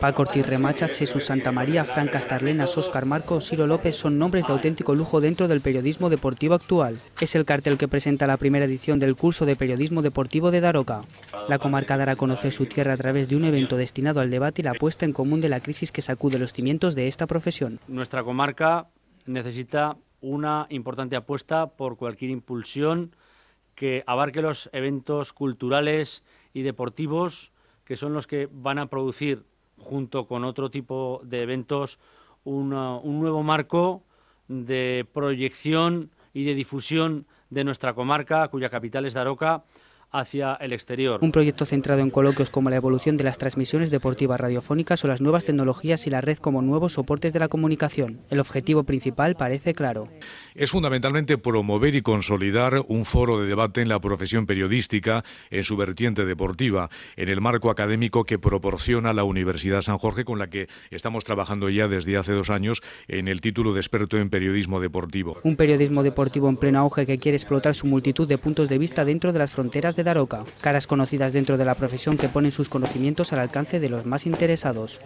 Paco Ortiz Remacha, Jesús María, Franca Castarlenas, Óscar Marco, Ciro López son nombres de auténtico lujo dentro del periodismo deportivo actual. Es el cartel que presenta la primera edición del curso de periodismo deportivo de Daroca. La comarca dará a conocer su tierra a través de un evento destinado al debate y la apuesta en común de la crisis que sacude los cimientos de esta profesión. Nuestra comarca necesita una importante apuesta por cualquier impulsión que abarque los eventos culturales y deportivos que son los que van a producir junto con otro tipo de eventos, ah, un nuevo marco de proyección y de difusión de nuestra comarca, cuya capital es Daroca, hacia el exterior. Un proyecto centrado en coloquios como la evolución de las transmisiones deportivas radiofónicas o las nuevas tecnologías y la red como nuevos soportes de la comunicación. El objetivo principal parece claro es fundamentalmente promover y consolidar un foro de debate en la profesión periodística, en su vertiente deportiva, en el marco académico que proporciona la Universidad San Jorge, con la que estamos trabajando ya desde hace dos años en el título de experto en periodismo deportivo. Un periodismo deportivo en pleno auge que quiere explotar su multitud de puntos de vista dentro de las fronteras de Daroca, caras conocidas dentro de la profesión que ponen sus conocimientos al alcance de los más interesados.